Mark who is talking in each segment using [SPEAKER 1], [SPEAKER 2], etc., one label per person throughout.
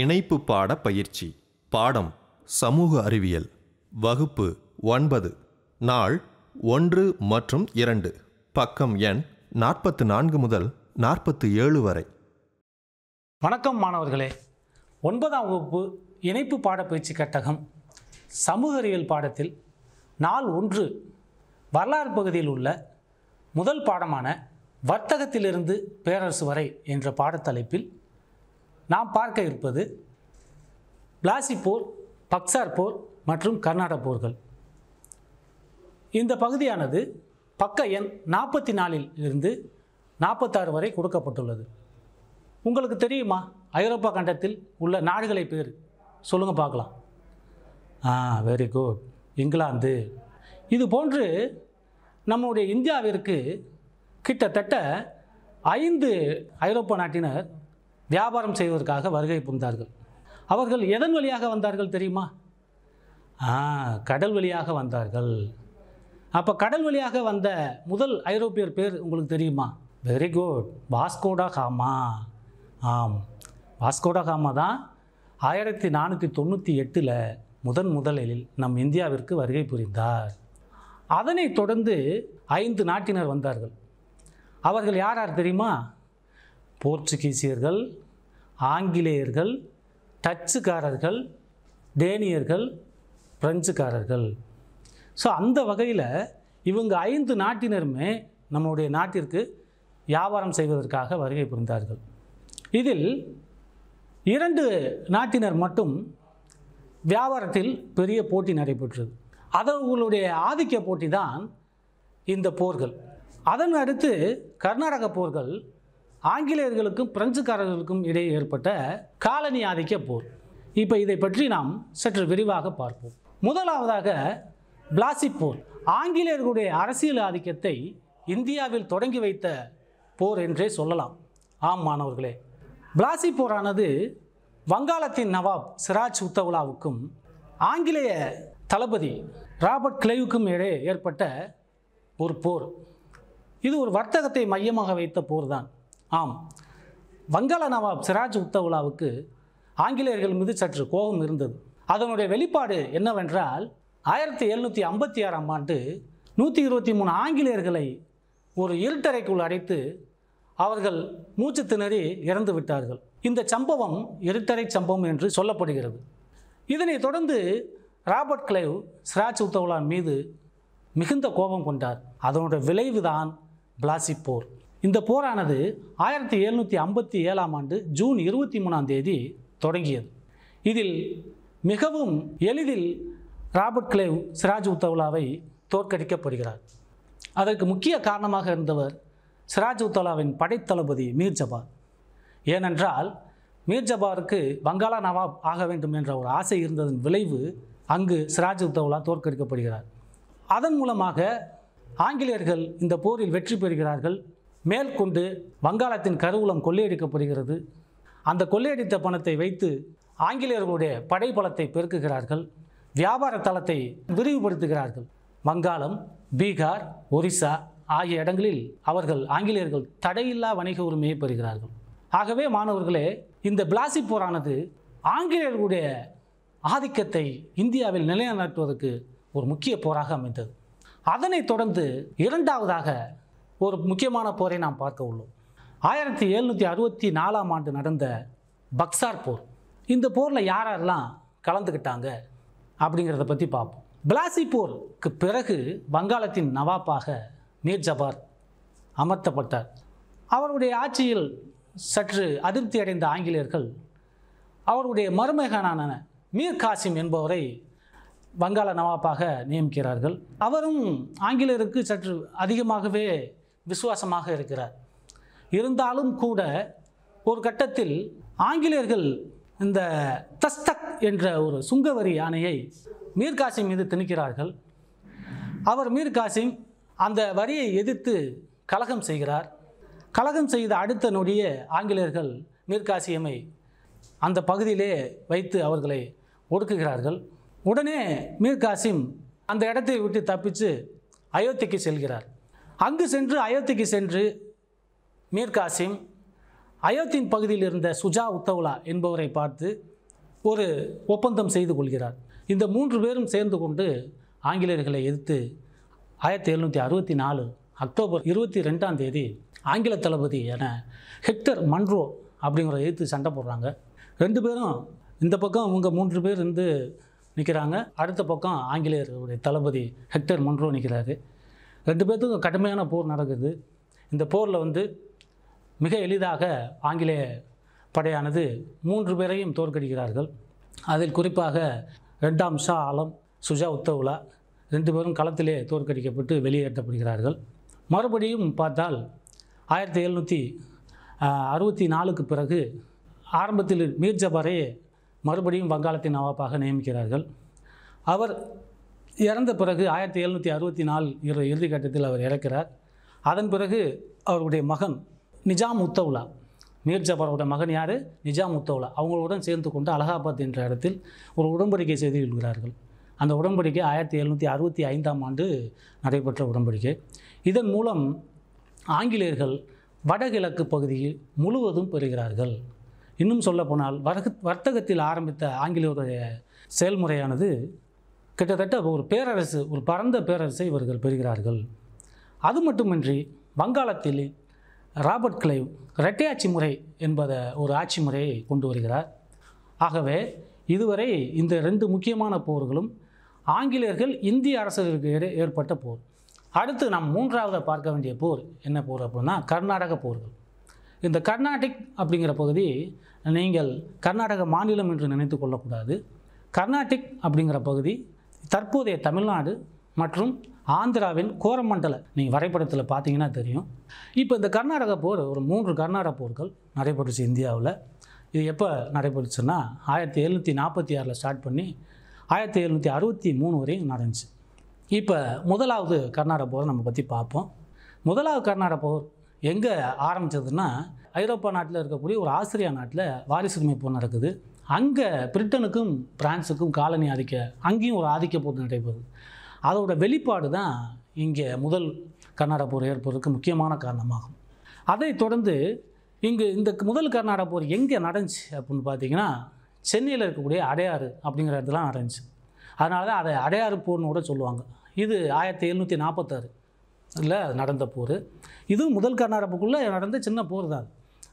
[SPEAKER 1] இணைப்பு பாட பயிற்சி பாடம் சமூக அறிவியல் வகுப்பு ஒன்பது நாள் ஒன்று மற்றும் இரண்டு பக்கம் எண் நாற்பத்து நான்கு முதல் நாற்பத்து ஏழு வரை வணக்கம் மாணவர்களே ஒன்பதாம் வகுப்பு இணைப்பு பாட பயிற்சி கட்டகம் சமூக அறிவியல் பாடத்தில் நாள் ஒன்று வரலாறு பகுதியில் உள்ள முதல் பாடமான வர்த்தகத்திலிருந்து பேரரசு வரை என்ற பாடத்தலைப்பில் நாம் பார்க்க இருப்பது பிளாசி போர் பக்சார் போர் மற்றும் கர்நாடக போர்கள் இந்த பகுதியானது பக்க எண் நாற்பத்தி நாலில் இருந்து நாற்பத்தாறு வரை கொடுக்கப்பட்டுள்ளது உங்களுக்கு தெரியுமா ஐரோப்பா கண்டத்தில் உள்ள நாடுகளை பேர் சொல்லுங்கள் பார்க்கலாம் ஆ வெரி குட் இங்கிலாந்து இது போன்று நம்முடைய இந்தியாவிற்கு கிட்டத்தட்ட ஐந்து ஐரோப்பா நாட்டினர் வியாபாரம் செய்வதற்காக வருகை புரிந்தார்கள் அவர்கள் எதன் வழியாக வந்தார்கள் தெரியுமா ஆ கடல் வழியாக வந்தார்கள் அப்போ கடல் வழியாக வந்த முதல் ஐரோப்பியர் பேர் உங்களுக்கு தெரியுமா வெரி குட் வாஸ்கோடா காமா ஆம் வாஸ்கோடா காமா தான் ஆயிரத்தி நானூற்றி தொண்ணூற்றி எட்டில் முதன் முதலில் நம் இந்தியாவிற்கு வருகை புரிந்தார் அதனைத் தொடர்ந்து ஐந்து நாட்டினர் வந்தார்கள் அவர்கள் யார் யார் தெரியுமா போர்ச்சுகீசியர்கள் ஆங்கிலேயர்கள் டச்சுக்காரர்கள் டேனியர்கள் பிரெஞ்சுக்காரர்கள் ஸோ அந்த வகையில் இவங்க ஐந்து நாட்டினருமே நம்முடைய நாட்டிற்கு வியாபாரம் செய்வதற்காக வருகை புரிந்தார்கள் இதில் இரண்டு நாட்டினர் மட்டும் வியாபாரத்தில் பெரிய போட்டி நடைபெற்றது அதவர்களுடைய ஆதிக்க போட்டி தான் இந்த போர்கள் அதன் அடுத்து கர்நாடக போர்கள் ஆங்கிலேயர்களுக்கும் பிரெஞ்சுக்காரர்களுக்கும் இடையே ஏற்பட்ட காலனி ஆதிக்க போர் இப்போ இதை பற்றி நாம் சற்று விரிவாக பார்ப்போம் முதலாவதாக பிளாசி போர் ஆங்கிலேயர்களுடைய அரசியல் ஆதிக்கத்தை இந்தியாவில் தொடங்கி வைத்த போர் என்றே சொல்லலாம் ஆம் மாணவர்களே பிளாசி போரானது வங்காளத்தின் நவாப் சிராஜ் உத்தவுலாவுக்கும் ஆங்கிலேய தளபதி ராபர்ட் கிளைவுக்கும் இடையே ஏற்பட்ட ஒரு போர் இது ஒரு வர்த்தகத்தை மையமாக வைத்த போர் தான் ஆம் வங்காள நவாப் சிராஜ் உத்தவுலாவுக்கு ஆங்கிலேயர்கள் மீது சற்று கோபம் இருந்தது அதனுடைய வெளிப்பாடு என்னவென்றால் ஆயிரத்தி எழுநூற்றி ஐம்பத்தி ஆறாம் ஆண்டு நூற்றி இருபத்தி மூணு ஆங்கிலேயர்களை ஒரு இருட்டறைக்குள் அடைத்து அவர்கள் மூச்சு திணறி இறந்து விட்டார்கள் இந்த சம்பவம் இருட்டறை சம்பவம் என்று சொல்லப்படுகிறது இதனை தொடர்ந்து ராபர்ட் கிளைவ் சிராஜ் உத்தவுலா மீது மிகுந்த கோபம் கொண்டார் அதனுடைய விளைவுதான் பிளாசி போர் இந்த போரானது ஆயிரத்தி எழுநூற்றி ஐம்பத்தி ஏழாம் ஆண்டு ஜூன் இருபத்தி மூணாம் தேதி தொடங்கியது இதில் மிகவும் எளிதில் ராபர்ட் கிளேவ் சிராஜ் உத்தவ்லாவை தோற்கடிக்கப்படுகிறார் அதற்கு முக்கிய காரணமாக இருந்தவர் சிராஜ் உத்தவ்லாவின் படைத்தளபதி மீர் ஜபார் ஏனென்றால் மீர் ஜபாருக்கு வங்காள நவாப் ஆக வேண்டும் என்ற ஒரு ஆசை இருந்ததன் விளைவு அங்கு சிராஜ் உத்தவ்லா தோற்கடிக்கப்படுகிறார் அதன் மூலமாக ஆங்கிலேயர்கள் இந்த போரில் வெற்றி பெறுகிறார்கள் மேற்கொண்டு வங்காளத்தின் கருவூலம் கொள்ளையடிக்கப்படுகிறது அந்த கொள்ளையடித்த பணத்தை வைத்து ஆங்கிலேயர்களுடைய படைபலத்தை பெருக்குகிறார்கள் வியாபார தளத்தை விரிவுபடுத்துகிறார்கள் வங்காளம் பீகார் ஒரிசா ஆகிய இடங்களில் அவர்கள் ஆங்கிலேயர்கள் தடையில்லா வணிக உரிமையை பெறுகிறார்கள் ஆகவே மாணவர்களே இந்த பிளாசி போரானது ஆங்கிலேயர்களுடைய ஆதிக்கத்தை இந்தியாவில் நிலைநாட்டுவதற்கு ஒரு முக்கிய போராக அமைந்தது அதனைத் தொடர்ந்து இரண்டாவதாக ஒரு முக்கியமான போரை நாம் பார்க்க உள்ளோம் ஆயிரத்தி எழுநூற்றி அறுபத்தி நாலாம் ஆண்டு நடந்த பக்சார் போர் இந்த போரில் யார் யாரெல்லாம் கலந்துக்கிட்டாங்க அப்படிங்கிறத பற்றி பார்ப்போம் பிளாசி போருக்கு பிறகு வங்காளத்தின் நவாப்பாக மீர் ஜபார் அமர்த்தப்பட்டார் அவருடைய ஆட்சியில் சற்று அதிருப்தி அடைந்த ஆங்கிலேயர்கள் அவருடைய மருமகனான மீர் காசிம் என்பவரை வங்காள நவாப்பாக நியமிக்கிறார்கள் அவரும் ஆங்கிலேயருக்கு சற்று அதிகமாகவே விசுவாசமாக இருக்கிறார் இருந்தாலும் கூட ஒரு கட்டத்தில் ஆங்கிலேயர்கள் இந்த தஸ்தக் என்ற ஒரு சுங்கவரி யானையை மீர்காசிம் மீது திணிக்கிறார்கள் அவர் மீர்காசிம் அந்த வரியை எதிர்த்து கலகம் செய்கிறார் கலகம் செய்த அடுத்த நொடிய ஆங்கிலேயர்கள் மீர்காசியமை அந்த பகுதியிலே வைத்து அவர்களை ஒடுக்குகிறார்கள் உடனே மீர்காசிம் அந்த இடத்தை விட்டு தப்பித்து அயோத்திக்கு செல்கிறார் அங்கு சென்று அயோத்திக்கு சென்று மீர்காசிம் அயோத்தியின் பகுதியில் இருந்த சுஜா உத்தவ்லா என்பவரை பார்த்து ஒரு ஒப்பந்தம் செய்து கொள்கிறார் இந்த மூன்று பேரும் சேர்ந்து கொண்டு ஆங்கிலேயர்களை எதிர்த்து ஆயிரத்தி எழுநூற்றி அறுபத்தி நாலு அக்டோபர் இருபத்தி ரெண்டாம் தேதி ஆங்கில தளபதி என ஹெக்டர் மன்ரோ அப்படிங்கிற எதிர்த்து சண்டை போடுறாங்க ரெண்டு பேரும் இந்த பக்கம் இவங்க மூன்று பேர் இருந்து நிற்கிறாங்க அடுத்த பக்கம் ஆங்கிலேயருடைய தளபதி ஹெக்டர் மன்ரோ நிற்கிறாரு ரெண்டு பேர்த்துக்கும் கடுமையான போர் நடக்குது இந்த போரில் வந்து மிக எளிதாக ஆங்கிலேய படையானது மூன்று பேரையும் தோற்கடிக்கிறார்கள் அதில் குறிப்பாக ரெண்டாம் ஷா ஆலம் சுஜா உத்தவுலா ரெண்டு பேரும் களத்திலே தோற்கடிக்கப்பட்டு வெளியேற்றப்படுகிறார்கள் மறுபடியும் பார்த்தால் ஆயிரத்தி எழுநூற்றி அறுபத்தி நாலுக்கு பிறகு ஆரம்பத்தில் மீர் மறுபடியும் வங்காளத்தின் நவாப்பாக நியமிக்கிறார்கள் அவர் இறந்த பிறகு ஆயிரத்தி எழுநூற்றி அறுபத்தி நாலு இரு இறுதிக்கட்டத்தில் அவர் இறக்கிறார் அதன் பிறகு அவருடைய மகன் நிஜாம் உத்தவுலா மீர் ஜபரோட மகன் யார் நிஜாம் உத்தவுலா அவங்களுடன் சேர்ந்து கொண்டு அலகாபாத் என்ற இடத்தில் ஒரு உடன்படிக்கை செய்து கொள்கிறார்கள் அந்த உடன்படிக்கை ஆயிரத்தி எழுநூற்றி அறுபத்தி ஐந்தாம் ஆண்டு நடைபெற்ற உடன்படிக்கை இதன் மூலம் ஆங்கிலேயர்கள் வடகிழக்கு பகுதியில் முழுவதும் பெறுகிறார்கள் இன்னும் சொல்லப்போனால் வர்த்தகத்தில் ஆரம்பித்த ஆங்கிலேயருடைய செயல்முறையானது கிட்டத்தட்ட ஒரு பேரரசு ஒரு பரந்த பேரரசை இவர்கள் பெறுகிறார்கள் அது மட்டுமின்றி வங்காளத்தில் ராபர்ட் கிளைவ் இரட்டையாட்சி முறை என்பதை ஒரு ஆட்சி முறையை கொண்டு வருகிறார் ஆகவே இதுவரை இந்த ரெண்டு முக்கியமான போர்களும் ஆங்கிலேயர்கள் இந்திய அரசர்களுக்கு இடையே ஏற்பட்ட போர் அடுத்து நாம் மூன்றாவது பார்க்க வேண்டிய போர் என்ன போர் அப்படின்னா கர்நாடக போர்கள் இந்த கர்நாடிக் அப்படிங்கிற பகுதி நீங்கள் கர்நாடக மாநிலம் என்று நினைத்து கொள்ளக்கூடாது கர்நாடிக் அப்படிங்கிற பகுதி தற்போதைய தமிழ்நாடு மற்றும் ஆந்திராவின் கோரமண்டல நீங்கள் வரைபடத்தில் பார்த்தீங்கன்னா தெரியும் இப்போ இந்த கர்நாடக போர் ஒரு மூன்று கர்நாடக போர்கள் நடைபெற்றுச்சு இந்தியாவில் இது எப்போ நடைபெற்றுச்சுன்னா ஆயிரத்தி எழுநூற்றி நாற்பத்தி ஆறில் ஸ்டார்ட் பண்ணி ஆயிரத்தி எழுநூற்றி அறுபத்தி மூணு வரையும் நடந்துச்சு இப்போ முதலாவது கர்நாடக போரை நம்ம பற்றி பார்ப்போம் முதலாவது கர்நாடக போர் எங்கே ஆரம்பித்ததுன்னா ஐரோப்பா நாட்டில் இருக்கக்கூடிய ஒரு ஆஸ்திரியா நாட்டில் வாரிசுரிமை போர் நடக்குது அங்கே பிரிட்டனுக்கும் பிரான்ஸுக்கும் காலனி ஆதிக்க அங்கேயும் ஒரு ஆதிக்க போட்டு நடைபெறுது அதோட வெளிப்பாடு தான் இங்கே முதல் கர்நாடக போர் ஏற்படுறதுக்கு முக்கியமான காரணமாகும் அதை தொடர்ந்து இங்கு இந்த முதல் கர்நாடக போர் எங்கே நடந்துச்சு அப்படின்னு பார்த்தீங்கன்னா சென்னையில் இருக்கக்கூடிய அடையாறு அப்படிங்கிற இடத்துல நடந்துச்சு அதனால தான் அதை அடையாறு போர்னு கூட சொல்லுவாங்க இது ஆயிரத்தி எழுநூற்றி நாற்பத்தாறு இல்லை நடந்த போர் இதுவும் முதல் கர்நாடகப்புக்குள்ளே நடந்த சின்ன போர் தான்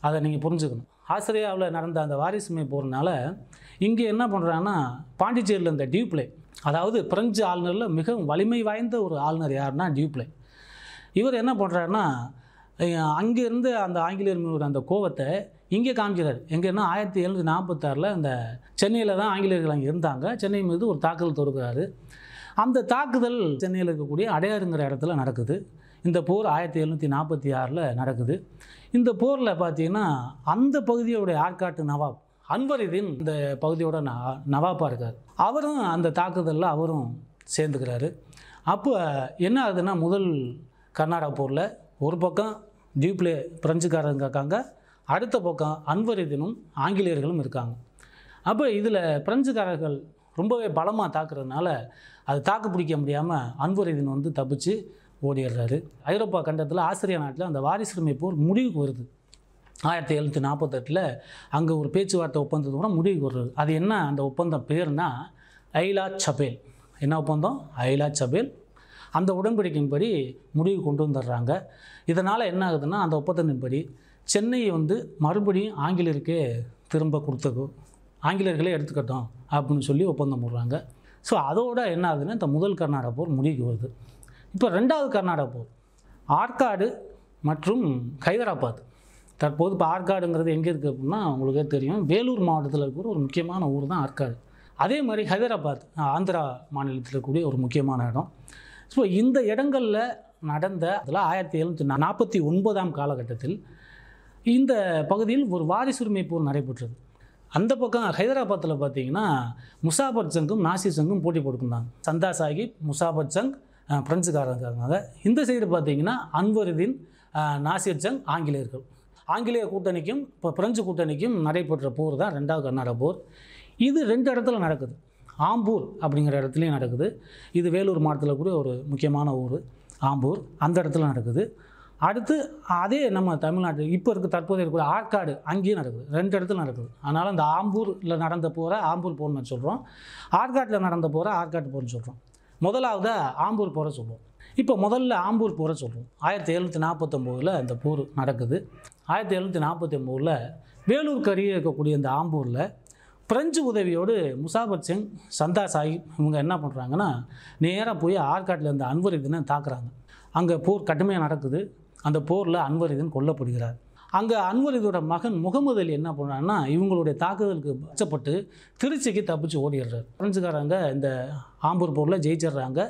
[SPEAKER 1] அதை நீங்கள் புரிஞ்சுக்கணும் ஆஸ்திரேலியாவில் நடந்த அந்த வாரிசுமை போகிறனால இங்கே என்ன பண்ணுறாங்கன்னா பாண்டிச்சேரியில் இருந்த டியூப்ளே அதாவது பிரெஞ்சு ஆளுநரில் மிகவும் வலிமை வாய்ந்த ஒரு ஆளுநர் யாருன்னா டியூப்ளே இவர் என்ன பண்ணுறாருன்னா அங்கேருந்து அந்த ஆங்கிலேயர் மீது அந்த கோவத்தை இங்கே காமிக்கிறார் எங்கன்னா ஆயிரத்தி எழுநூற்றி நாற்பத்தாறில் அந்த சென்னையில் தான் ஆங்கிலேயர்கள் அங்கே இருந்தாங்க சென்னை மீது ஒரு தாக்குதல் தொடுக்கிறாரு அந்த தாக்குதல் சென்னையில் இருக்கக்கூடிய அடையாறுங்கிற இடத்துல நடக்குது இந்த போர் ஆயிரத்தி எழுநூற்றி நாற்பத்தி ஆறில் நடக்குது இந்த போரில் பார்த்தீங்கன்னா அந்த பகுதியோடைய ஆற்காட்டு நவாப் அன்வரிதீன் இந்த பகுதியோட ந நவாப்பாக இருக்கார் அவரும் அந்த தாக்குதலில் அவரும் சேர்ந்துக்கிறாரு அப்போ என்ன ஆகுதுன்னா முதல் கர்நாடகா போரில் ஒரு பக்கம் டியூப்ளே பிரெஞ்சுக்காரங்க இருக்காங்க அடுத்த பக்கம் அன்வரிதினும் ஆங்கிலேயர்களும் இருக்காங்க அப்போ இதில் பிரெஞ்சுக்காரர்கள் ரொம்பவே பலமாக தாக்குறதுனால அது தாக்கு பிடிக்க முடியாமல் அன்வரிதின் வந்து தப்பிச்சு ஓடிடுறாரு ஐரோப்பா கண்டத்தில் ஆசிரியர் நாட்டில் அந்த வாரிசுரிமை போர் முடிவுக்கு வருது ஆயிரத்தி எழுநூற்றி நாற்பத்தெட்டில் அங்கே ஒரு பேச்சுவார்த்தை ஒப்பந்தத்து கூட முடிவுக்கு வருது அது என்ன அந்த ஒப்பந்தம் பேர்னா ஐலா சபேல் என்ன ஒப்பந்தம் ஐலா சபேல் அந்த உடன்படிக்கையின்படி முடிவு கொண்டு வந்துடுறாங்க இதனால் என்ன ஆகுதுன்னா அந்த ஒப்பந்தத்தின்படி சென்னையை வந்து மறுபடியும் ஆங்கிலருக்கே திரும்ப கொடுத்தது ஆங்கிலேயர்களே எடுத்துக்கட்டும் அப்படின்னு சொல்லி ஒப்பந்தம் போடுறாங்க ஸோ அதோட என்ன ஆகுதுன்னா இந்த முதல் கர்நாடக போர் முடிவுக்கு வருது இப்போ ரெண்டாவது கர்நாடகா போகுது ஆற்காடு மற்றும் ஹைதராபாத் தற்போது இப்போ ஆற்காடுங்கிறது எங்கே இருக்குது அப்படின்னா உங்களுக்கே தெரியும் வேலூர் மாவட்டத்தில் இருக்கிற ஒரு முக்கியமான ஊர் தான் ஆற்காடு அதே மாதிரி ஹைதராபாத் ஆந்திரா மாநிலத்தில் இருக்கக்கூடிய ஒரு முக்கியமான இடம் ஸோ இந்த இடங்களில் நடந்த அதில் ஆயிரத்தி எழுநூற்றி நாற்பத்தி ஒன்பதாம் காலகட்டத்தில் இந்த பகுதியில் ஒரு வாரிசுரிமை போர் நடைபெற்றது அந்த பக்கம் ஹைதராபாத்தில் பார்த்தீங்கன்னா முசாபர் சங்கும் நாசிர் சங்கும் போட்டி போட்டுருந்தாங்க சந்தா சாஹிப் முசாபர் சங் பிரெஞ்சுக்காரங்க இந்த சைடு பார்த்திங்கன்னா அன்வருதீன் நாசிர் ஜங் ஆங்கிலேயர்கள் ஆங்கிலேய கூட்டணிக்கும் இப்போ பிரெஞ்சு கூட்டணிக்கும் நடைபெற்ற போர் தான் ரெண்டாவது கர்நாடக போர் இது ரெண்டு இடத்துல நடக்குது ஆம்பூர் அப்படிங்கிற இடத்துலையும் நடக்குது இது வேலூர் மாவட்டத்தில் கூட ஒரு முக்கியமான ஊர் ஆம்பூர் அந்த இடத்துல நடக்குது அடுத்து அதே நம்ம தமிழ்நாட்டில் இப்போ இருக்க தற்போது இருக்கக்கூடிய ஆற்காடு அங்கேயும் நடக்குது ரெண்டு இடத்துல நடக்குது அதனால் அந்த ஆம்பூரில் நடந்த போகிற ஆம்பூர் போர்னு சொல்கிறோம் ஆற்காட்டில் நடந்த போகிற ஆற்காட்டு போர்னு சொல்கிறோம் முதலாவது ஆம்பூர் போகிற சொல்லுவோம் இப்போ முதல்ல ஆம்பூர் போகிற சொல்லுவோம் ஆயிரத்தி எழுநூற்றி நாற்பத்தொம்போதில் இந்த போர் நடக்குது ஆயிரத்தி எழுநூற்றி நாற்பத்தி ஒம்போதில் வேலூர் கருகே இருக்கக்கூடிய இந்த ஆம்பூரில் பிரெஞ்சு உதவியோடு முசாபர் சிங் சந்தா சாஹிப் இவங்க என்ன பண்ணுறாங்கன்னா நேராக போய் ஆற்காட்டில் இருந்த அன்வர் இதுன்னு தாக்குறாங்க அங்கே போர் கடுமையாக நடக்குது அந்த போரில் அன்வர் இதுன்னு கொல்லப்படுகிறார் அங்கே அன்வர் இதோட மகன் முகமது அலி என்ன பண்ணான்னா இவங்களுடைய தாக்குதலுக்கு பச்சப்பட்டு திருச்சிக்கு தப்பிச்சு ஓடிடுறாரு பிரெஞ்சுக்காரங்க இந்த ஆம்பூர் போரில் ஜெயிச்சிடுறாங்க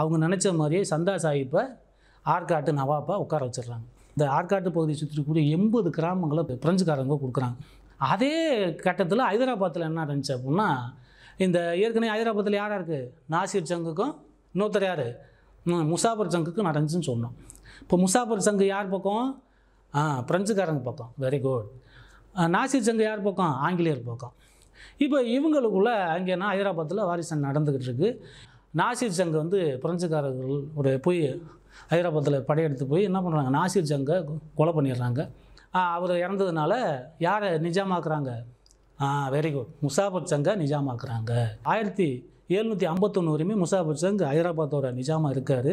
[SPEAKER 1] அவங்க நினச்ச மாதிரியே சந்தா சாஹிப்பை ஆற்காட்டு நவாப்பை உட்கார வச்சிடுறாங்க இந்த ஆற்காட்டு பகுதியை சுற்றிக்கூடிய எண்பது கிராமங்களை பிரெஞ்சுக்காரங்க கொடுக்குறாங்க அதே கட்டத்தில் ஹைதராபாத்தில் என்ன நடந்துச்சு அப்படின்னா இந்த ஏற்கனவே ஹைதராபாத்தில் யாராக இருக்குது நாசிர் சங்குக்கும் இன்னொருத்தர் யார் முசாபர் சங்குக்கும் நடந்துச்சுன்னு சொன்னோம் இப்போ முசாபர் சங்கு யார் பக்கம் ஆ ஃப்ரெஞ்சுக்காரங்க பக்கம் வெரி குட் நாசி சங்க யார் பக்கம் ஆங்கிலேயர் பக்கம் இப்போ இவங்களுக்குள்ளே அங்கேனா ஹைதராபாத்தில் வாரிசன் நடந்துக்கிட்டு இருக்குது நாசிர் ஜங் வந்து பிரெஞ்சுக்காரர்கள் ஒரு போய் ஹைதராபாத்தில் படையெடுத்து போய் என்ன பண்ணுறாங்க நாசிர் சங்கை கொலை பண்ணிடுறாங்க அவர் இறந்ததுனால யாரை நிஜாமாக்குறாங்க வெரி குட் முசாபர் சங்கை நிஜாமாக்குறாங்க ஆயிரத்தி எழுநூற்றி ஐம்பத்தொன்று வரையுமே முசாபர் சங் ஹைதராபாத்தோட நிஜமாக இருக்கார்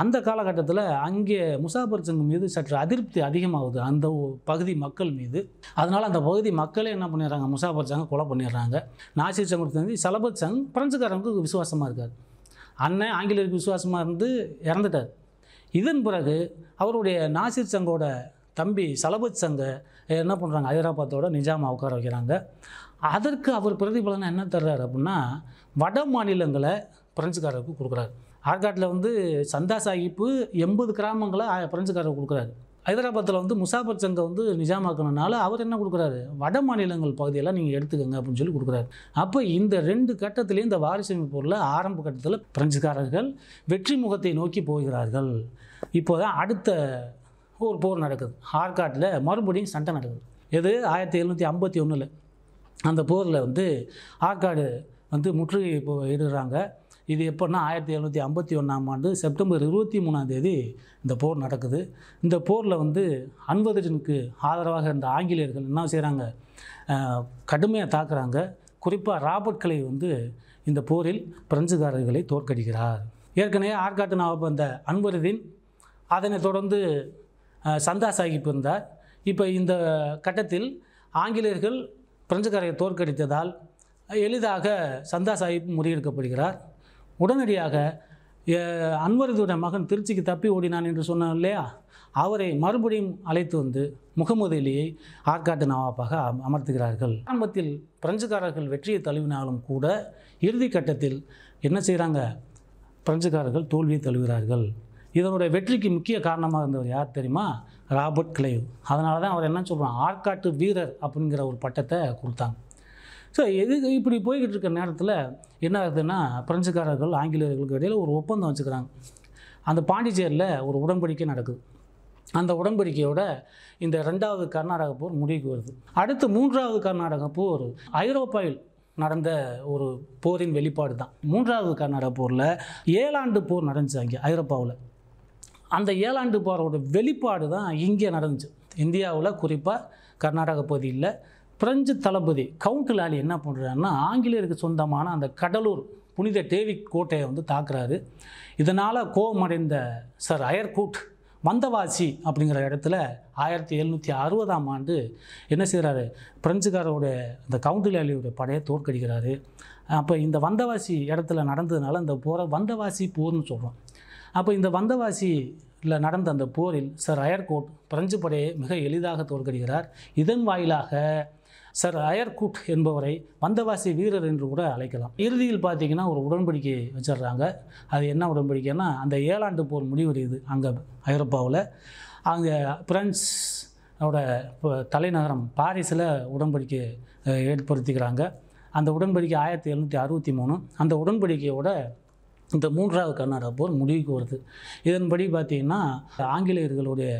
[SPEAKER 1] அந்த காலகட்டத்தில் அங்கே முசாபர் சங்கம் மீது சற்று அதிருப்தி அதிகமாகுது அந்த பகுதி மக்கள் மீது அதனால் அந்த பகுதி மக்களே என்ன பண்ணிடுறாங்க முசாபர் சங்கம் கொலை பண்ணிடுறாங்க நாசிர் சங்கத்துலேருந்து சலபத் சங் பிரெஞ்சுக்காரங்க விசுவாசமாக இருக்கார் அண்ணன் ஆங்கிலேயருக்கு விசுவாசமாக இருந்து இறந்துட்டார் இதன் பிறகு அவருடைய நாசிர் சங்கோட தம்பி சலபத் சங்கை என்ன பண்ணுறாங்க ஹைதராபாத்தோட நிஜாமா உட்கார வைக்கிறாங்க அதற்கு அவர் பிரதிபலனை என்ன தர்றார் அப்படின்னா வட மாநிலங்களை பிரெஞ்சுக்காரருக்கு கொடுக்குறாரு ஆற்காட்டில் வந்து சந்தா சாஹிப்பு எண்பது கிராமங்களை பிரெஞ்சுக்காரர் கொடுக்குறாரு ஹைதராபாத்தில் வந்து முசாஃபர் சங்கம் வந்து நிஜாமாக்கணுனால அவர் என்ன கொடுக்குறாரு வட மாநிலங்கள் பகுதியெல்லாம் நீங்கள் எடுத்துக்கோங்க அப்படின்னு சொல்லி கொடுக்குறாரு அப்போ இந்த ரெண்டு கட்டத்துலேயும் இந்த வாரிசுரிமை பொருளில் ஆரம்ப கட்டத்தில் பிரெஞ்சுக்காரர்கள் வெற்றி முகத்தை நோக்கி போகிறார்கள் இப்போ தான் அடுத்த ஒரு போர் நடக்குது ஆற்காட்டில் மறுபடியும் சண்டை நடக்குது எது ஆயிரத்தி எழுநூற்றி ஐம்பத்தி ஒன்றில் அந்த போரில் வந்து ஆற்காடு வந்து முற்றுகை இப்போ இடுறாங்க இது எப்போன்னா ஆயிரத்தி எழுநூற்றி ஐம்பத்தி ஒன்றாம் ஆண்டு செப்டம்பர் இருபத்தி மூணாம் தேதி இந்த போர் நடக்குது இந்த போரில் வந்து அன்வதனுக்கு ஆதரவாக இருந்த ஆங்கிலேயர்கள் என்ன செய்கிறாங்க கடுமையாக தாக்குறாங்க குறிப்பாக ராபர்ட் கலை வந்து இந்த போரில் பிரெஞ்சுக்காரர்களை தோற்கடிக்கிறார் ஏற்கனவே ஆர்காட்டு நவாப் வந்த அன்பருதீன் அதனை தொடர்ந்து சந்தா சாஹிப் இருந்தார் இப்போ இந்த கட்டத்தில் ஆங்கிலேயர்கள் பிரெஞ்சுக்காரரை தோற்கடித்ததால் எளிதாக சந்தா சாஹிப் முறியெடுக்கப்படுகிறார் உடனடியாக அன்வரதுடைய மகன் திருச்சிக்கு தப்பி ஓடினான் என்று சொன்னான் இல்லையா அவரை மறுபடியும் அழைத்து வந்து முகமது அலியை ஆற்காட்டு நவாப்பாக அமர்த்துகிறார்கள் ஆரம்பத்தில் பிரெஞ்சுக்காரர்கள் வெற்றியை தழுவினாலும் கூட இறுதி கட்டத்தில் என்ன செய்கிறாங்க பிரெஞ்சுக்காரர்கள் தோல்வியை தழுவுகிறார்கள் இதனுடைய வெற்றிக்கு முக்கிய காரணமாக இருந்தவர் யார் தெரியுமா ராபர்ட் கிளைவ் அதனால தான் அவர் என்ன சொல்கிறான் ஆற்காட்டு வீரர் அப்படிங்கிற ஒரு பட்டத்தை கொடுத்தாங்க ஸோ எது இப்படி போய்கிட்டு இருக்கிற நேரத்தில் என்ன ஆகுதுன்னா பிரெஞ்சுக்காரர்கள் ஆங்கிலேயர்களுக்கு இடையில் ஒரு ஒப்பந்தம் வச்சுக்கிறாங்க அந்த பாண்டிச்சேரியில் ஒரு உடன்படிக்கை நடக்குது அந்த உடன்படிக்கையோட இந்த ரெண்டாவது கர்நாடக போர் முடிவுக்கு வருது அடுத்து மூன்றாவது கர்நாடக போர் ஐரோப்பாவில் நடந்த ஒரு போரின் வெளிப்பாடு தான் மூன்றாவது கர்நாடக போரில் ஏழாண்டு போர் நடந்துச்சு அங்கே ஐரோப்பாவில் அந்த ஏழாண்டு போரோட வெளிப்பாடு தான் இங்கே நடந்துச்சு இந்தியாவில் குறிப்பாக கர்நாடக பகுதியில் பிரெஞ்சு தளபதி கவுண்ட் லாலி என்ன பண்ணுறாருன்னா ஆங்கிலேயருக்கு சொந்தமான அந்த கடலூர் புனித டேவிக் கோட்டையை வந்து தாக்குறாரு இதனால் கோபமடைந்த சார் அயர்கூட் வந்தவாசி அப்படிங்கிற இடத்துல ஆயிரத்தி எழுநூற்றி அறுபதாம் ஆண்டு என்ன செய்கிறாரு பிரெஞ்சுக்காரோடைய அந்த கவுண்டிலாலியோட படையை தோற்கடிக்கிறாரு அப்போ இந்த வந்தவாசி இடத்துல நடந்ததுனால இந்த போகிற வந்தவாசி போர்னு சொல்கிறோம் அப்போ இந்த வந்தவாசி இல்லை நடந்த அந்த போரில் சர் அயர்கோட் பிரெஞ்சு படையை மிக எளிதாக தோற்கடுகிறார் இதன் வாயிலாக சர் அயர்கூட் என்பவரை வந்தவாசி வீரர் என்று கூட அழைக்கலாம் இறுதியில் பார்த்தீங்கன்னா ஒரு உடன்படிக்கை வச்சிடுறாங்க அது என்ன உடன்படிக்கைன்னா அந்த ஏழாண்டு போர் முடிவடையுது அங்கே ஐரோப்பாவில் அங்கே பிரெஞ்சோட தலைநகரம் பாரிஸில் உடன்படிக்கை ஏற்படுத்திக்கிறாங்க அந்த உடன்படிக்கை ஆயிரத்தி எழுநூற்றி அறுபத்தி மூணு அந்த உடன்படிக்கையோட இந்த மூன்றாவது கர்நாடக போர் முடிவுக்கு வருது இதன்படி பார்த்திங்கன்னா ஆங்கிலேயர்களுடைய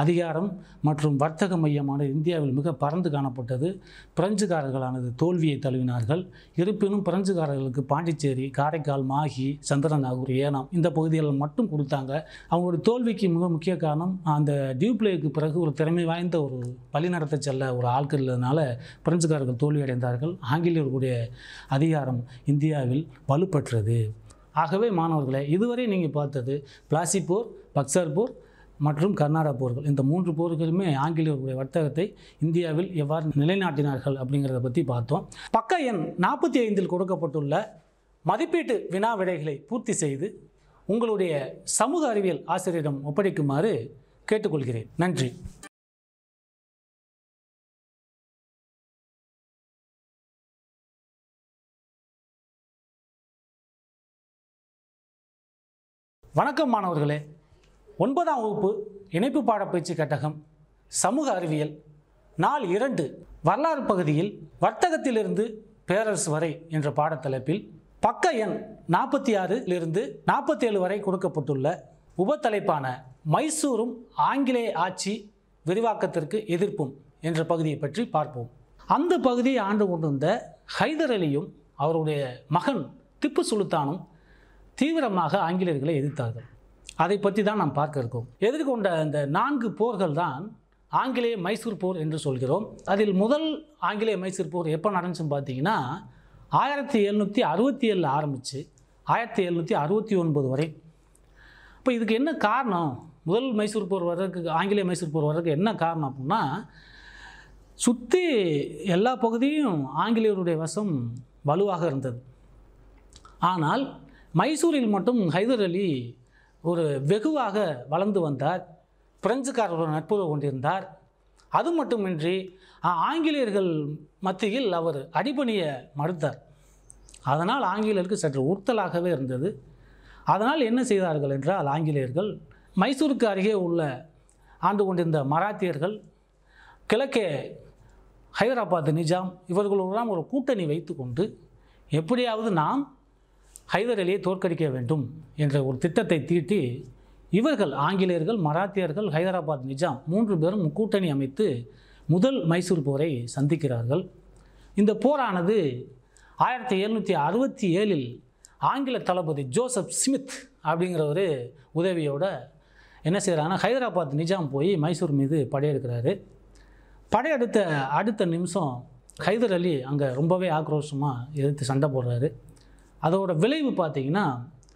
[SPEAKER 1] அதிகாரம் மற்றும் வர்த்தக மையமான இந்தியாவில் மிக பறந்து காணப்பட்டது பிரெஞ்சுக்காரர்களானது தோல்வியை தழுவினார்கள் இருப்பினும் பிரெஞ்சுக்காரர்களுக்கு பாண்டிச்சேரி காரைக்கால் மாஹி சந்திரநாகூர் ஏனாம் இந்த பகுதிகளில் மட்டும் கொடுத்தாங்க அவங்களுடைய தோல்விக்கு மிக முக்கிய காரணம் அந்த டியூப்ளேக்கு பிறகு ஒரு திறமை வாய்ந்த ஒரு வழி நடத்த செல்ல ஒரு ஆட்கள் இல்லதனால பிரெஞ்சுக்காரர்கள் தோல்வியடைந்தார்கள் ஆங்கிலேயர்களுடைய அதிகாரம் இந்தியாவில் வலுப்பற்றது ஆகவே மாணவர்களே இதுவரை நீங்கள் பார்த்தது பிளாசி போர் பக்சர் போர் மற்றும் கர்நாடக போர்கள் இந்த மூன்று போர்களுமே ஆங்கிலேயர்களுடைய வர்த்தகத்தை இந்தியாவில் எவ்வாறு நிலைநாட்டினார்கள் அப்படிங்கிறத பற்றி பார்த்தோம் பக்க எண் நாற்பத்தி ஐந்தில் கொடுக்கப்பட்டுள்ள மதிப்பீட்டு வினா விடைகளை பூர்த்தி செய்து உங்களுடைய சமூக அறிவியல் ஆசிரியரிடம் ஒப்படைக்குமாறு கேட்டுக்கொள்கிறேன் நன்றி வணக்கம் மாணவர்களே ஒன்பதாம் வகுப்பு இணைப்பு பாடப்பயிற்சி கட்டகம் சமூக அறிவியல் நாள் இரண்டு வரலாறு பகுதியில் வர்த்தகத்திலிருந்து பேரரசு வரை என்ற பாடத்தலைப்பில் பக்க எண் நாற்பத்தி ஆறிலிருந்து நாற்பத்தேழு வரை கொடுக்கப்பட்டுள்ள உபத்தலைப்பான மைசூரும் ஆங்கிலேய ஆட்சி விரிவாக்கத்திற்கு எதிர்ப்பும் என்ற பகுதியை பற்றி பார்ப்போம் அந்த பகுதியை ஆண்டு கொண்டிருந்த ஹைதர் அலியும் அவருடைய மகன் திப்பு சுல்தானும் தீவிரமாக ஆங்கிலேயர்களை எதிர்த்தார்கள் அதை பற்றி தான் நாம் பார்க்க இருக்கோம் எதிர்கொண்ட அந்த நான்கு போர்கள் தான் ஆங்கிலேய மைசூர் போர் என்று சொல்கிறோம் அதில் முதல் ஆங்கிலேய மைசூர் போர் எப்போ நடந்துச்சுன்னு பார்த்தீங்கன்னா ஆயிரத்தி எழுநூற்றி அறுபத்தி ஏழில் ஆரம்பித்து ஆயிரத்தி எழுநூற்றி அறுபத்தி ஒன்பது வரை இப்போ இதுக்கு என்ன காரணம் முதல் மைசூர் போர் வர்றதுக்கு ஆங்கிலேய மைசூர் போர் வர்றதுக்கு என்ன காரணம் அப்படின்னா சுற்றி எல்லா பகுதியும் ஆங்கிலேயருடைய வசம் வலுவாக இருந்தது ஆனால் மைசூரில் மட்டும் ஹைதர் அலி ஒரு வெகுவாக வளர்ந்து வந்தார் பிரெஞ்சுக்காரர்கள் நட்புறவு கொண்டிருந்தார் அது மட்டுமின்றி ஆங்கிலேயர்கள் மத்தியில் அவர் அடிபணிய மறுத்தார் அதனால் ஆங்கிலேயருக்கு சற்று உறுத்தலாகவே இருந்தது அதனால் என்ன செய்தார்கள் என்றால் ஆங்கிலேயர்கள் மைசூருக்கு அருகே உள்ள ஆண்டு கொண்டிருந்த மராத்தியர்கள் கிழக்கே ஹைதராபாத் நிஜாம் இவர்களுடன் ஒரு கூட்டணி வைத்து கொண்டு எப்படியாவது நாம் ஹைதர் அலியை தோற்கடிக்க வேண்டும் என்ற ஒரு திட்டத்தை தீட்டி இவர்கள் ஆங்கிலேயர்கள் மராத்தியர்கள் ஹைதராபாத் நிஜாம் மூன்று பேரும் கூட்டணி அமைத்து முதல் மைசூர் போரை சந்திக்கிறார்கள் இந்த போரானது ஆயிரத்தி எழுநூற்றி அறுபத்தி ஏழில் ஆங்கில தளபதி ஜோசப் ஸ்மித் அப்படிங்கிற ஒரு உதவியோட என்ன செய்கிறாங்கன்னா ஹைதராபாத் நிஜாம் போய் மைசூர் மீது படையெடுக்கிறாரு படையெடுத்த அடுத்த நிமிஷம் ஹைதர் அலி அங்கே ரொம்பவே ஆக்ரோஷமாக எதிர்த்து சண்டை போடுறாரு அதோட விளைவு பார்த்திங்கன்னா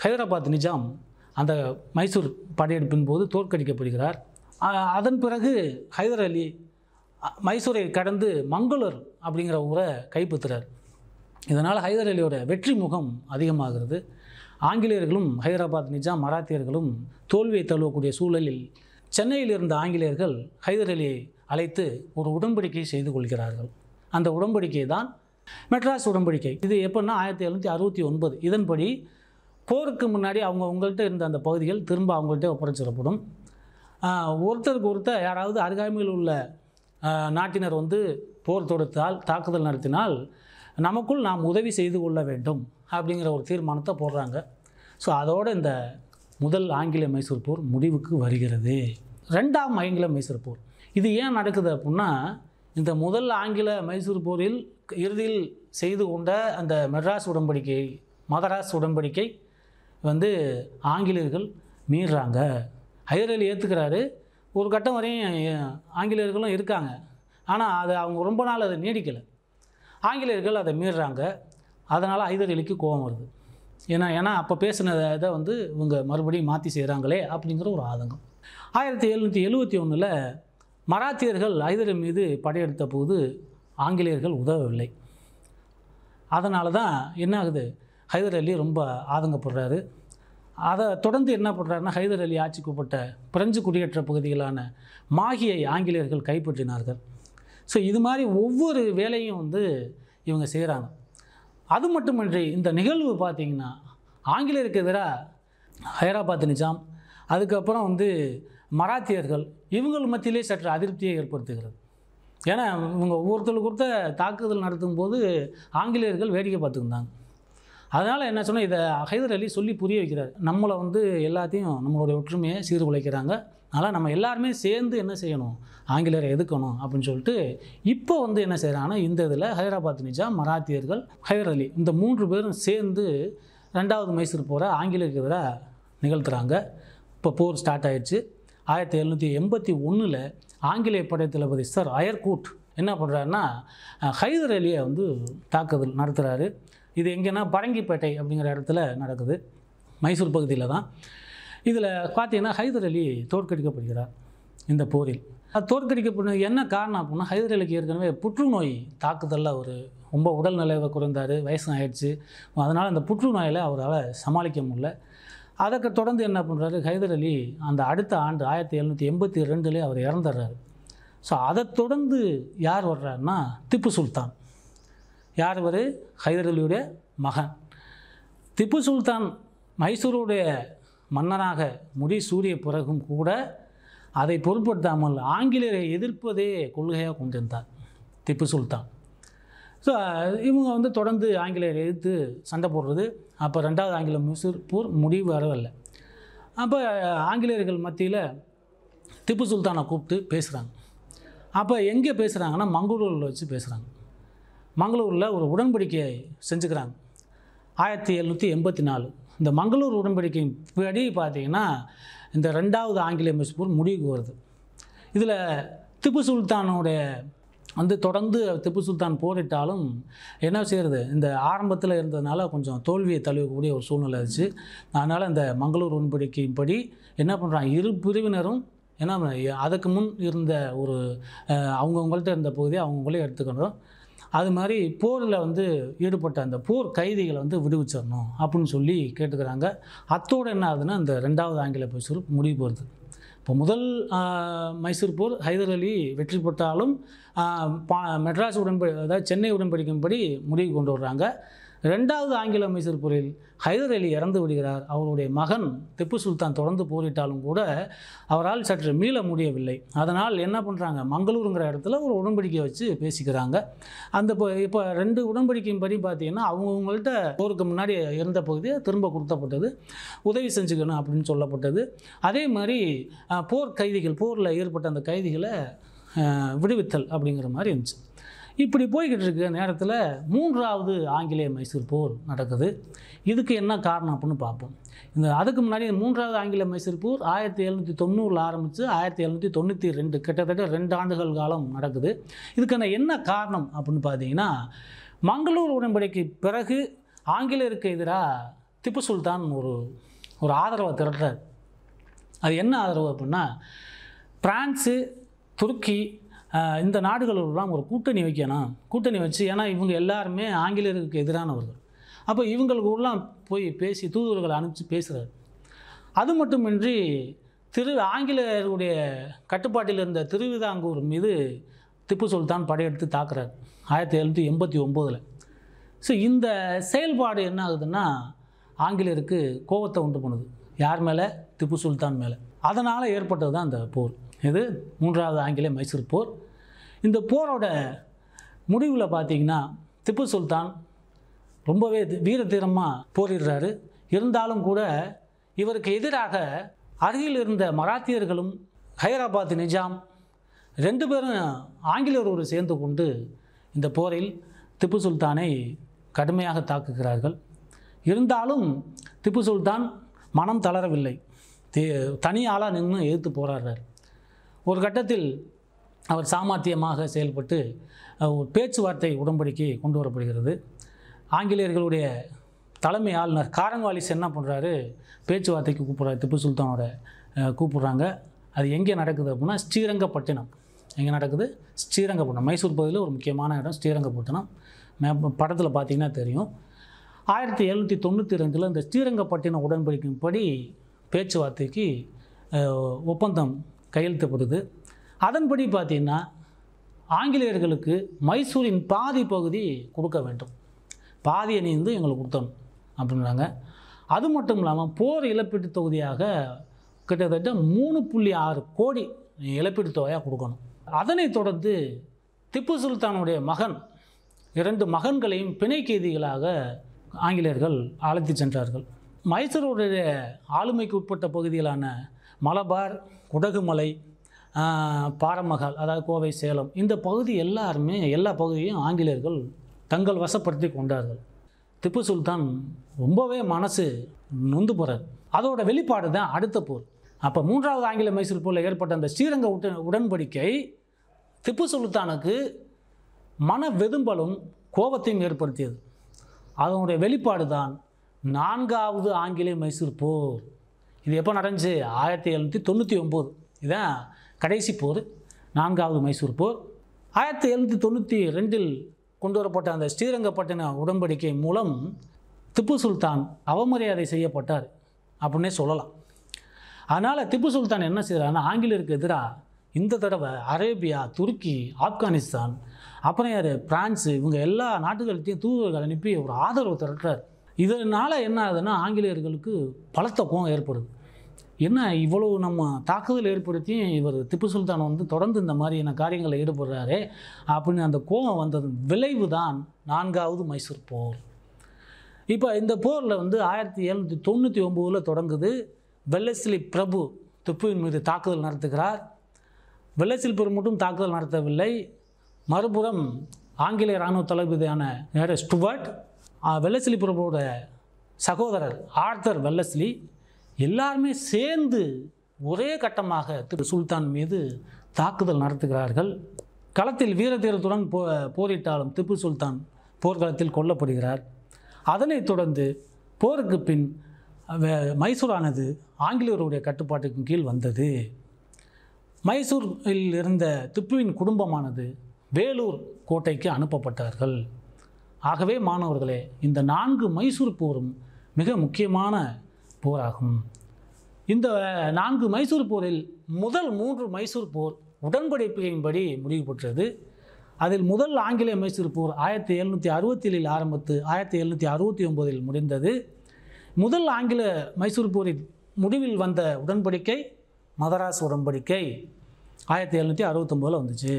[SPEAKER 1] ஹைதராபாத் நிஜாம் அந்த மைசூர் படையெடுப்பின் போது தோற்கடிக்கப்படுகிறார் அதன் பிறகு ஹைதர் அலி மைசூரை கடந்து மங்களூர் அப்படிங்கிற ஊரை கைப்பற்றுறார் இதனால் ஹைதர் அலியோட வெற்றி முகம் அதிகமாகிறது ஆங்கிலேயர்களும் ஹைதராபாத் நிஜாம் மராத்தியர்களும் தோல்வியை தழுவக்கூடிய சூழலில் சென்னையில் இருந்த ஆங்கிலேயர்கள் ஹைதர் அலியை அழைத்து ஒரு உடன்படிக்கை செய்து கொள்கிறார்கள் அந்த உடன்படிக்கை தான் மெட்ராஸ் உடன்படிக்கை இது எப்படின்னா ஆயிரத்தி எழுநூற்றி அறுபத்தி ஒன்பது இதன்படி போருக்கு முன்னாடி அவங்க உங்கள்கிட்ட இருந்த அந்த பகுதிகள் திரும்ப அவங்கள்ட்ட ஒப்படைச்சிடப்படும் ஒருத்தருக்கு ஒருத்தர் யாராவது அருகாமையில் உள்ள நாட்டினர் வந்து போர் தொடுத்தால் தாக்குதல் நடத்தினால் நமக்குள் நாம் உதவி செய்து கொள்ள வேண்டும் அப்படிங்கிற ஒரு தீர்மானத்தை போடுறாங்க ஸோ அதோடு இந்த முதல் ஆங்கில மைசூர் போர் முடிவுக்கு வருகிறது ரெண்டாம் ஆங்கில மைசூர் போர் இது ஏன் நடக்குது அப்படின்னா இந்த முதல் ஆங்கில மைசூர் போரில் இறுதியில் செய்து கொண்ட அந்த மெட்ராஸ் உடன்படிக்கை மதராஸ் உடன்படிக்கை வந்து ஆங்கிலேயர்கள் மீறாங்க ஹைதர் அலி ஏற்றுக்கிறாரு ஒரு கட்டம் வரையும் ஆங்கிலேயர்களும் இருக்காங்க ஆனால் அது அவங்க ரொம்ப நாள் அதை நீடிக்கலை ஆங்கிலேயர்கள் அதை மீறுறாங்க அதனால் ஹைதர் அலிக்கு கோபம் வருது ஏன்னா ஏன்னா அப்போ பேசின இதை வந்து இவங்க மறுபடியும் மாற்றி செய்கிறாங்களே அப்படிங்கிற ஒரு ஆதங்கம் ஆயிரத்தி எழுநூற்றி எழுபத்தி ஒன்றில் மராத்தியர்கள் ஹைதர் மீது படையெடுத்த போது ஆங்கிலேயர்கள் உதவவில்லை அதனால தான் என்ன ஆகுது ஹைதர் அலி ரொம்ப ஆதங்கப்படுறாரு அதை தொடர்ந்து என்ன பண்ணுறாருன்னா ஹைதர் அலி ஆட்சிக்கு உட்பட்ட பிரெஞ்சு குடியேற்ற பகுதிகளான மாகியை ஆங்கிலேயர்கள் கைப்பற்றினார்கள் ஸோ இது மாதிரி ஒவ்வொரு வேலையும் வந்து இவங்க செய்கிறாங்க அது மட்டுமின்றி இந்த நிகழ்வு பார்த்திங்கன்னா ஆங்கிலேயருக்கு எதிராக ஹைதராபாத் நிஜாம் அதுக்கப்புறம் வந்து மராத்தியர்கள் இவங்கள் மத்தியிலே சற்று அதிருப்தியை ஏற்படுத்துகிறது ஏன்னா இவங்க ஒவ்வொருத்தருக்கு கொடுத்த தாக்குதல் நடத்தும் போது ஆங்கிலேயர்கள் வேடிக்கை பார்த்துருந்தாங்க அதனால் என்ன சொன்னால் இதை ஹைதர் அலி சொல்லி புரிய வைக்கிறார் நம்மளை வந்து எல்லாத்தையும் நம்மளுடைய ஒற்றுமையை சீர்குலைக்கிறாங்க அதனால் நம்ம எல்லாருமே சேர்ந்து என்ன செய்யணும் ஆங்கிலேயரை எதுக்கணும் அப்படின்னு சொல்லிட்டு இப்போ வந்து என்ன செய்கிறாங்கன்னா இந்த இதில் ஹைதராபாத் நிஜாம் மராத்தியர்கள் ஹைதர் அலி இந்த மூன்று பேரும் சேர்ந்து ரெண்டாவது மைசூர் போகிற ஆங்கிலேயருக்கு எதிராக நிகழ்த்துறாங்க இப்போ போர் ஸ்டார்ட் ஆயிடுச்சு ஆயிரத்தி எழுநூற்றி எண்பத்தி ஒன்றில் ஆங்கிலேய படை தளபதி சார் அயர்கூட் என்ன பண்ணுறாருன்னா ஹைதர் அலியை வந்து தாக்குதல் நடத்துகிறாரு இது எங்கேன்னா பரங்கிப்பேட்டை அப்படிங்கிற இடத்துல நடக்குது மைசூர் பகுதியில் தான் இதில் பார்த்தீங்கன்னா ஹைதர் அலி தோற்கடிக்கப்படுகிறார் இந்த போரில் அது தோற்கடிக்கப்படுது என்ன காரணம் அப்படின்னா ஹைதர் அலிக்கு ஏற்கனவே புற்றுநோய் தாக்குதலில் அவர் ரொம்ப உடல்நிலை குறைந்தார் வயசு ஆயிடுச்சு அதனால் அந்த புற்றுநோயில் அவரால் சமாளிக்க முடியல அதற்கு தொடர்ந்து என்ன பண்ணுறாரு ஹைதர் அலி அந்த அடுத்த ஆண்டு ஆயிரத்தி எழுநூற்றி எண்பத்தி ரெண்டுலேயே அவர் இறந்துடுறாரு ஸோ அதை தொடர்ந்து யார் வர்றாருன்னா திப்பு சுல்தான் யார் வரு ஹைதர் அலியுடைய மகன் திப்பு சுல்தான் மைசூருடைய மன்னராக முடி சூரிய பிறகும் கூட அதை பொருட்படுத்தாமல் ஆங்கிலேயரை எதிர்ப்பதே கொள்கையாக கொண்டிருந்தார் திப்பு சுல்தான் ஸோ இவங்க வந்து தொடர்ந்து ஆங்கிலேயர் எதிர்த்து சண்டை போடுறது அப்போ ரெண்டாவது ஆங்கில மைசூர் போர் முடிவு வரவில்லை அப்போ ஆங்கிலேயர்கள் மத்தியில் திப்பு சுல்தானை கூப்பிட்டு பேசுகிறாங்க அப்போ எங்கே பேசுகிறாங்கன்னா மங்களூரில் வச்சு பேசுகிறாங்க மங்களூரில் ஒரு உடன்படிக்கையை செஞ்சுக்கிறாங்க ஆயிரத்தி எழுநூற்றி எண்பத்தி நாலு இந்த மங்களூர் உடன்படிக்கையின் படி பார்த்திங்கன்னா இந்த ரெண்டாவது ஆங்கிலேய மைசூர் முடிவுக்கு வருது இதில் திப்பு சுல்தானுடைய வந்து தொடர்ந்து திப்பு சுல்தான் போரிட்டாலும் என்ன செய்கிறது இந்த ஆரம்பத்தில் இருந்ததுனால கொஞ்சம் தோல்வியை தழுவக்கூடிய ஒரு சூழ்நிலை இருந்துச்சு அதனால் இந்த மங்களூர் படி என்ன பண்ணுறாங்க இரு பிரிவினரும் ஏன்னா அதுக்கு முன் இருந்த ஒரு அவங்கவுங்கள்ட்ட இருந்த பகுதியை அவங்கவுங்களே எடுத்துக்கணும் அது மாதிரி போரில் வந்து ஈடுபட்ட அந்த போர் கைதிகளை வந்து விடுவிச்சிடணும் அப்படின்னு சொல்லி கேட்டுக்கிறாங்க அத்தோடு என்ன ஆகுதுன்னா இந்த ரெண்டாவது ஆங்கில பேசுகிற முடிவு போகிறது இப்போ முதல் மைசூர் போர் ஹைதர் அலி வெற்றி பெற்றாலும் பா மெட்ராஸ் உடன்படி அதாவது சென்னை உடன்படிக்கும்படி முடிவு கொண்டு வர்றாங்க ரெண்டாவது ஆங்கில அமைச்சர் போரில் ஹைதர் அலி இறந்து விடுகிறார் அவருடைய மகன் திப்பு சுல்தான் தொடர்ந்து போரிட்டாலும் கூட அவரால் சற்று மீள முடியவில்லை அதனால் என்ன பண்ணுறாங்க மங்களூருங்கிற இடத்துல ஒரு உடன்படிக்கை வச்சு பேசிக்கிறாங்க அந்த இப்போ இப்போ ரெண்டு படி பார்த்தீங்கன்னா அவங்கவுங்கள்ட்ட போருக்கு முன்னாடி இருந்த பகுதியை திரும்ப கொடுத்தப்பட்டது உதவி செஞ்சுக்கணும் அப்படின்னு சொல்லப்பட்டது அதே மாதிரி போர் கைதிகள் போரில் ஏற்பட்ட அந்த கைதிகளை விடுவித்தல் அப்படிங்கிற மாதிரி இருந்துச்சு இப்படி போய்கிட்டு இருக்க நேரத்தில் மூன்றாவது ஆங்கிலேய மைசூர் போர் நடக்குது இதுக்கு என்ன காரணம் அப்படின்னு பார்ப்போம் இந்த அதுக்கு முன்னாடி மூன்றாவது ஆங்கில மைசூர் போர் ஆயிரத்தி எழுநூற்றி தொண்ணூறில் ஆரம்பித்து ஆயிரத்தி எழுநூற்றி தொண்ணூற்றி ரெண்டு கிட்டத்தட்ட ரெண்டு ஆண்டுகள் காலம் நடக்குது இதுக்கான என்ன காரணம் அப்படின்னு பார்த்தீங்கன்னா மங்களூர் உடன்படிக்கு பிறகு ஆங்கிலேயருக்கு எதிராக திப்பு சுல்தான் ஒரு ஒரு ஆதரவை திரட்டுறார் அது என்ன ஆதரவு அப்படின்னா பிரான்ஸு துருக்கி இந்த நாடுகளெல்லாம் ஒரு கூட்டணி வைக்கணும் கூட்டணி வச்சு ஏன்னா இவங்க எல்லாருமே ஆங்கிலேயருக்கு எதிரானவர்கள் அப்போ இவங்களுக்குலாம் போய் பேசி தூதுவர்களை அனுப்பிச்சு பேசுகிறார் அது மட்டுமின்றி திரு ஆங்கிலேயருடைய கட்டுப்பாட்டில் இருந்த திருவிதாங்கூர் மீது திப்பு சுல்தான் படையெடுத்து தாக்குறார் ஆயிரத்தி எழுநூற்றி எண்பத்தி ஒம்போதில் ஸோ இந்த செயல்பாடு என்ன ஆகுதுன்னா ஆங்கிலேயருக்கு கோபத்தை உண்டு பண்ணுது யார் மேலே திப்பு சுல்தான் மேலே அதனால் ஏற்பட்டது தான் அந்த போர் இது மூன்றாவது ஆங்கில மைசூர் போர் இந்த போரோட முடிவில் பார்த்தீங்கன்னா திப்பு சுல்தான் ரொம்பவே வீரதீரமாக போரிடுறாரு இருந்தாலும் கூட இவருக்கு எதிராக அருகில் இருந்த மராத்தியர்களும் ஹைதராபாத் நிஜாம் ரெண்டு பேரும் ஆங்கிலேயரோடு சேர்ந்து கொண்டு இந்த போரில் திப்பு சுல்தானை கடுமையாக தாக்குகிறார்கள் இருந்தாலும் திப்பு சுல்தான் மனம் தளரவில்லை தனியாளாக நின்று எதிர்த்து போராடுறார் ஒரு கட்டத்தில் அவர் சாமர்த்தியமாக செயல்பட்டு ஒரு பேச்சுவார்த்தை உடன்படிக்கை கொண்டு வரப்படுகிறது ஆங்கிலேயர்களுடைய தலைமை ஆளுநர் காரன்வாலிஸ் என்ன பண்ணுறாரு பேச்சுவார்த்தைக்கு கூப்பிட்றாரு திப்பு சுல்தானோட கூப்பிட்றாங்க அது எங்கே நடக்குது அப்படின்னா ஸ்ரீரங்கப்பட்டினம் எங்கே நடக்குது ஸ்ரீரங்கப்பட்டினம் மைசூர் பகுதியில் ஒரு முக்கியமான இடம் ஸ்ரீரங்கப்பட்டினம் படத்தில் பார்த்திங்கன்னா தெரியும் ஆயிரத்தி எழுநூற்றி தொண்ணூற்றி ரெண்டில் இந்த ஸ்ரீரங்கப்பட்டினம் உடன்படிக்கையின்படி பேச்சுவார்த்தைக்கு ஒப்பந்தம் கையெழுத்தப்படுது அதன்படி பார்த்திங்கன்னா ஆங்கிலேயர்களுக்கு மைசூரின் பாதி பகுதி கொடுக்க வேண்டும் பாதி அணிந்து எங்களுக்கு கொடுத்தணும் அப்படின்றாங்க அது மட்டும் இல்லாமல் போர் இழப்பீட்டுத் தொகுதியாக கிட்டத்தட்ட மூணு புள்ளி ஆறு கோடி இழப்பீட்டுத் தொகையாக கொடுக்கணும் அதனைத் தொடர்ந்து திப்பு சுல்தானுடைய மகன் இரண்டு மகன்களையும் பிணை கைதிகளாக ஆங்கிலேயர்கள் அழைத்து சென்றார்கள் மைசூருடைய ஆளுமைக்கு உட்பட்ட பகுதிகளான மலபார் குடகுமலை பாரமகால் அதாவது கோவை சேலம் இந்த பகுதி எல்லாருமே எல்லா பகுதியும் ஆங்கிலேயர்கள் தங்கள் வசப்படுத்தி கொண்டார்கள் திப்பு சுல்தான் ரொம்பவே மனசு நொந்து போகிறார் அதோட வெளிப்பாடு தான் அடுத்த போர் அப்போ மூன்றாவது ஆங்கில மைசூர் போரில் ஏற்பட்ட அந்த ஸ்ரீரங்க உட உடன்படிக்கை திப்பு சுல்தானுக்கு மன வெதும்பலும் கோபத்தையும் ஏற்படுத்தியது அதனுடைய வெளிப்பாடு தான் நான்காவது ஆங்கிலேய மைசூர் போர் இது எப்போ நடந்துச்சு ஆயிரத்தி எழுநூற்றி தொண்ணூற்றி ஒம்பது இதுதான் கடைசி போர் நான்காவது மைசூர் போர் ஆயிரத்தி எழுநூற்றி தொண்ணூற்றி ரெண்டில் கொண்டு வரப்பட்ட அந்த ஸ்ரீரங்கப்பட்டின உடன்படிக்கை மூலம் திப்பு சுல்தான் அவமரியாதை செய்யப்பட்டார் அப்படின்னே சொல்லலாம் அதனால் திப்பு சுல்தான் என்ன செய்கிறாருன்னா ஆங்கிலேயருக்கு எதிராக இந்த தடவை அரேபியா துருக்கி ஆப்கானிஸ்தான் அப்புறம் யார் பிரான்ஸு இவங்க எல்லா நாட்டுகள்கிட்டையும் தூதர்கள் அனுப்பி ஒரு ஆதரவு திரட்டுறார் இதனால் என்ன ஆகுதுன்னா ஆங்கிலேயர்களுக்கு பலத்த பலத்தக்கம் ஏற்படுது என்ன இவ்வளவு நம்ம தாக்குதல் ஏற்படுத்தியும் இவர் திப்பு சுல்தான் வந்து தொடர்ந்து இந்த மாதிரியான காரியங்களில் ஈடுபடுறாரு அப்படின்னு அந்த கோபம் வந்தது விளைவு தான் நான்காவது மைசூர் போர் இப்போ இந்த போரில் வந்து ஆயிரத்தி எழுநூற்றி தொண்ணூற்றி ஒம்போதில் தொடங்குது வெள்ளஸ்லி பிரபு திப்புவின் மீது தாக்குதல் நடத்துகிறார் வெள்ளசில் பிரபு மட்டும் தாக்குதல் நடத்தவில்லை மறுபுறம் ஆங்கிலேய இராணுவ தளபதியான ஸ்டுவர்ட் வெள்ளசிலி பிரபுவோட சகோதரர் ஆர்த்தர் வெள்ளஸ்லி எல்லாருமே சேர்ந்து ஒரே கட்டமாக திரு சுல்தான் மீது தாக்குதல் நடத்துகிறார்கள் களத்தில் வீரதீரத்துடன் போ போரிட்டாலும் திப்பு சுல்தான் போர்க்களத்தில் கொல்லப்படுகிறார் அதனைத் தொடர்ந்து போருக்கு பின் மைசூரானது ஆங்கிலேயருடைய கட்டுப்பாட்டுக்கு கீழ் வந்தது மைசூரில் இருந்த திப்புவின் குடும்பமானது வேலூர் கோட்டைக்கு அனுப்பப்பட்டார்கள் ஆகவே மாணவர்களே இந்த நான்கு மைசூர் போரும் மிக முக்கியமான போராகும் இந்த நான்கு மைசூர் போரில் முதல் மூன்று மைசூர் போர் உடன்படிப்பையின்படி முடிவு பெற்றது அதில் முதல் ஆங்கிலேய மைசூர் போர் ஆயிரத்தி எழுநூற்றி அறுபத்தேழில் ஆரம்பித்து ஆயிரத்தி எழுநூற்றி அறுபத்தி ஒம்போதில் முடிந்தது முதல் ஆங்கில மைசூர் போரின் முடிவில் வந்த உடன்படிக்கை மதராஸ் உடன்படிக்கை ஆயிரத்தி எழுநூற்றி அறுபத்தொம்போதில் வந்துச்சு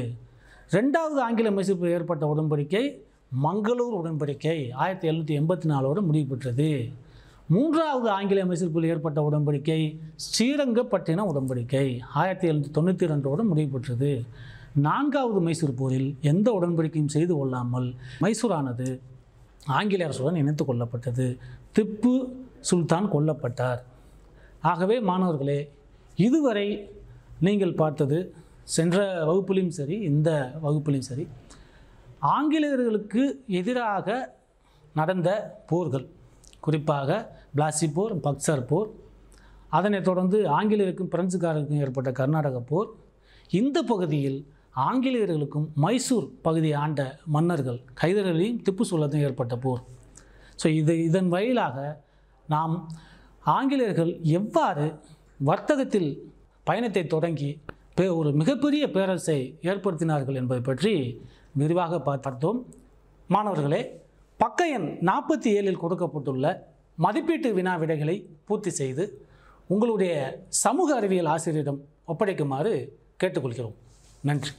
[SPEAKER 1] ரெண்டாவது ஆங்கில மைசூர் போர் ஏற்பட்ட உடன்படிக்கை மங்களூர் உடன்படிக்கை ஆயிரத்தி எழுநூற்றி எண்பத்தி நாலோடு முடிவு பெற்றது மூன்றாவது ஆங்கில அமைச்சருக்குள் ஏற்பட்ட உடன்படிக்கை ஸ்ரீரங்கப்பட்டின உடன்படிக்கை ஆயிரத்தி எழுநூத்தி தொண்ணூற்றி ரெண்டோடு முடிவு பெற்றது நான்காவது மைசூர் போரில் எந்த உடன்படிக்கையும் செய்து கொள்ளாமல் மைசூரானது ஆங்கில அரசுடன் இணைத்து கொள்ளப்பட்டது திப்பு சுல்தான் கொல்லப்பட்டார் ஆகவே மாணவர்களே இதுவரை நீங்கள் பார்த்தது சென்ற வகுப்புலையும் சரி இந்த வகுப்புலையும் சரி ஆங்கிலேயர்களுக்கு எதிராக நடந்த போர்கள் குறிப்பாக பிளாசிப்போர் பக்சர் போர் அதனைத் தொடர்ந்து ஆங்கிலேயருக்கும் பிரெஞ்சுக்காரருக்கும் ஏற்பட்ட கர்நாடக போர் இந்த பகுதியில் ஆங்கிலேயர்களுக்கும் மைசூர் பகுதியை ஆண்ட மன்னர்கள் கைதர்களையும் திப்பு சொல்லத்தையும் ஏற்பட்ட போர் ஸோ இது இதன் வழியிலாக நாம் ஆங்கிலேயர்கள் எவ்வாறு வர்த்தகத்தில் பயணத்தை தொடங்கி ஒரு மிகப்பெரிய பேரரசை ஏற்படுத்தினார்கள் என்பதை பற்றி விரிவாக பார்த்தோம் மாணவர்களே பக்க எண் நாற்பத்தி ஏழில் கொடுக்கப்பட்டுள்ள மதிப்பீட்டு வினா விடைகளை பூர்த்தி செய்து உங்களுடைய சமூக அறிவியல் ஆசிரியரிடம் ஒப்படைக்குமாறு கேட்டுக்கொள்கிறோம் நன்றி